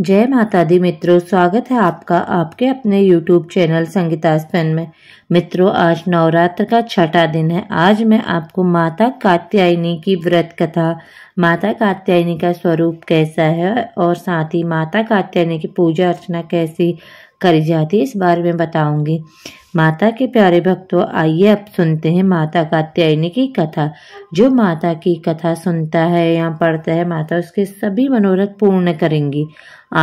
जय माता दी मित्रों स्वागत है आपका आपके अपने YouTube चैनल संगीता स्पेन में मित्रों आज नवरात्र का छठा दिन है आज मैं आपको माता कात्यायनी की व्रत कथा माता कात्यायनी का स्वरूप कैसा है और साथ ही माता कात्यायनी की पूजा अर्चना कैसी करी जाती है इस बारे में बताऊंगी माता के प्यारे भक्तों आइए अब सुनते हैं माता कात्यायनी की कथा जो माता की कथा सुनता है या पढ़ता है माता उसके सभी मनोरथ पूर्ण करेंगी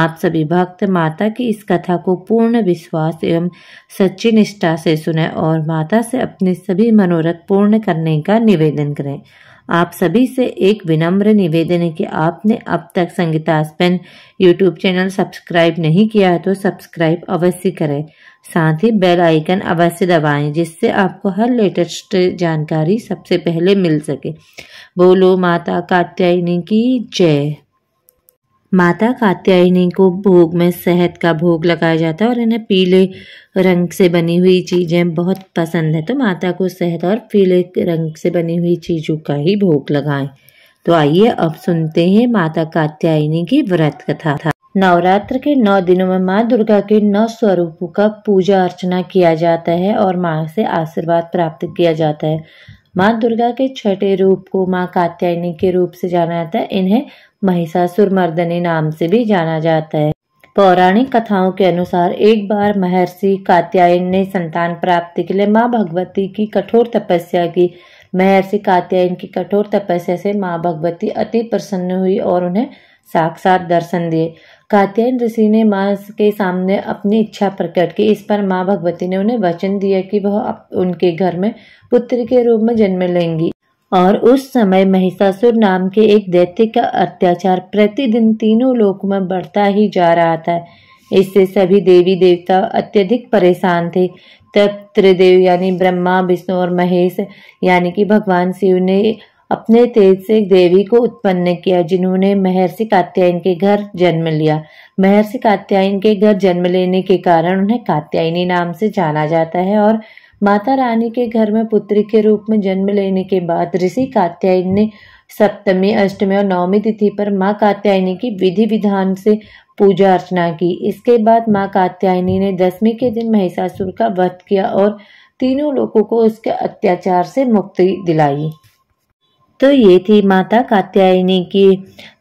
आप सभी भक्त माता की इस कथा को पूर्ण विश्वास एवं सच्ची निष्ठा से सुने और माता से अपने सभी मनोरथ पूर्ण करने का निवेदन करें आप सभी से एक विनम्र निवेदन है कि आपने अब तक संगीता स्पेन यूट्यूब चैनल सब्सक्राइब नहीं किया है तो सब्सक्राइब अवश्य करें साथ ही बेल आइकन अवश्य दबाएं जिससे आपको हर लेटेस्ट जानकारी सबसे पहले मिल सके बोलो माता कात्यायनी की जय माता कात्यायनी को भोग में शहद का भोग लगाया जाता है और इन्हें पीले रंग से बनी हुई चीज़ें बहुत पसंद है तो माता को शहद और पीले रंग से बनी हुई चीज़ों का ही भोग लगाएं तो आइए अब सुनते हैं माता कात्यायनी की व्रत कथा था नवरात्र के नौ दिनों में माँ दुर्गा के नौ स्वरूपों का पूजा अर्चना किया जाता है और माँ से आशीर्वाद प्राप्त किया जाता है माँ दुर्गा के छठे रूप को माँ कात्यायनी के रूप से जाना जाता है इन्हें महिषासुर मर्दनी नाम से भी जाना जाता है पौराणिक कथाओं के अनुसार एक बार महर्षि कात्यायन ने संतान प्राप्ति के लिए माँ भगवती की कठोर तपस्या की महर्षि कात्यायन की कठोर तपस्या से माँ भगवती अति प्रसन्न हुई और उन्हें साक्षात दर्शन दिए कात्यायन ऋषि ने माँ के सामने अपनी इच्छा प्रकट की इस पर माँ भगवती ने उन्हें वचन दिया कि वह उनके घर में पुत्र के रूप में जन्म लेंगी और उस समय महिषासुर नाम के एक दैत्य का अत्याचार प्रतिदिन तीनों लोक में बढ़ता ही जा रहा था इससे सभी देवी देवता अत्यधिक परेशान थे तब त्रिदेव यानी ब्रह्मा विष्णु और महेश यानी कि भगवान शिव ने अपने तेज से देवी को उत्पन्न किया जिन्होंने महर्षि कात्यायन के घर जन्म लिया महर्षि कात्यायन के घर जन्म लेने के कारण उन्हें कात्यायनी नाम से जाना जाता है और माता रानी के घर में पुत्री के रूप में जन्म लेने के बाद ऋषि कात्यायन ने सप्तमी अष्टमी और नवमी तिथि पर माँ कात्यायनी की विधि विधान से पूजा अर्चना की इसके बाद माँ कात्यायनी ने दसवीं के दिन महिषासुर का वध किया और तीनों लोगों को उसके अत्याचार से मुक्ति दिलाई तो ये थी माता कात्यायनी की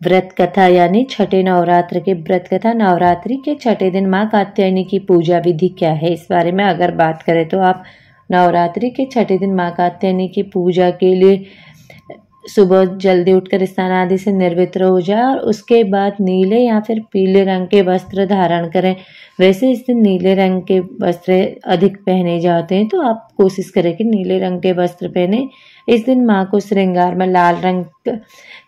व्रत कथा यानी छठे नवरात्र के व्रत कथा नवरात्रि के छठे दिन माँ कात्यायनी की पूजा विधि क्या है इस बारे में अगर बात करें तो आप नवरात्रि के छठे दिन माँ कात्यायनी की पूजा के लिए सुबह जल्दी उठकर स्नान आदि से निर्वित्र हो जाए और उसके बाद नीले या फिर पीले रंग के वस्त्र धारण करें वैसे इस दिन नीले रंग के वस्त्र अधिक पहने जाते हैं तो आप कोशिश करें कि नीले रंग के वस्त्र पहने इस दिन माँ को श्रृंगार में लाल रंग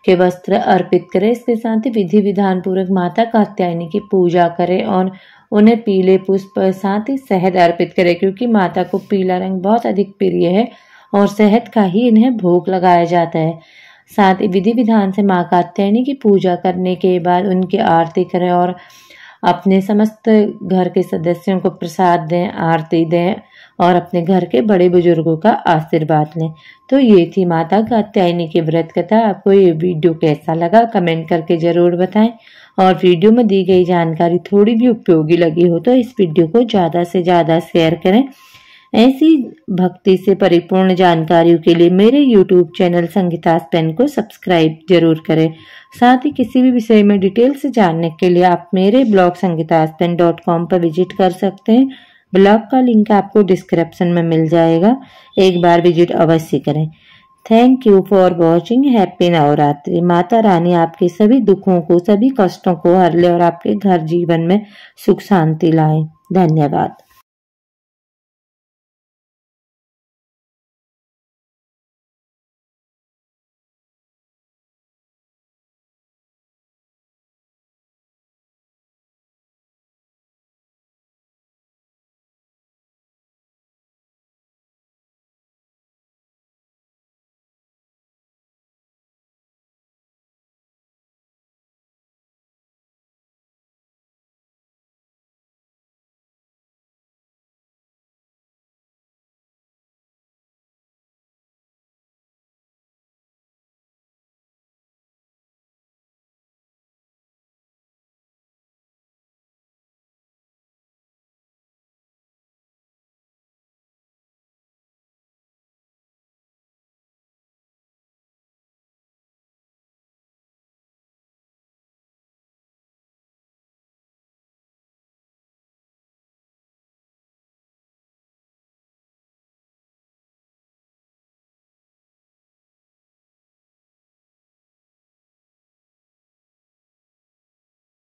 के वस्त्र अर्पित करें इसके साथ ही विधि विधान पूर्वक माता कात्यायनी की पूजा करें और उन्हें पीले पुष्प साथ ही शहद अर्पित करें क्योंकि माता को पीला रंग बहुत अधिक प्रिय है और सेहत का ही इन्हें भोग लगाया जाता है साथ ही विधि विधान से माँ कात्यायनी की पूजा करने के बाद उनकी आरती करें और अपने समस्त घर के सदस्यों को प्रसाद दें आरती दें और अपने घर के बड़े बुजुर्गों का आशीर्वाद लें तो ये थी माता कात्यायनी की व्रत कथा आपको ये वीडियो कैसा लगा कमेंट करके ज़रूर बताएं और वीडियो में दी गई जानकारी थोड़ी भी उपयोगी लगी हो तो इस वीडियो को ज़्यादा से ज़्यादा शेयर करें ऐसी भक्ति से परिपूर्ण जानकारियों के लिए मेरे यूट्यूब चैनल संगीता स्पेन को सब्सक्राइब जरूर करें साथ ही किसी भी विषय में डिटेल से जानने के लिए आप मेरे ब्लॉग संगीता डॉट कॉम पर विजिट कर सकते हैं ब्लॉग का लिंक आपको डिस्क्रिप्शन में मिल जाएगा एक बार विजिट अवश्य करें thank you for watching happy Navratri माता रानी आपके सभी दुखों को सभी कष्टों को हर ले और आपके घर जीवन में सुख शांति लाए धन्यवाद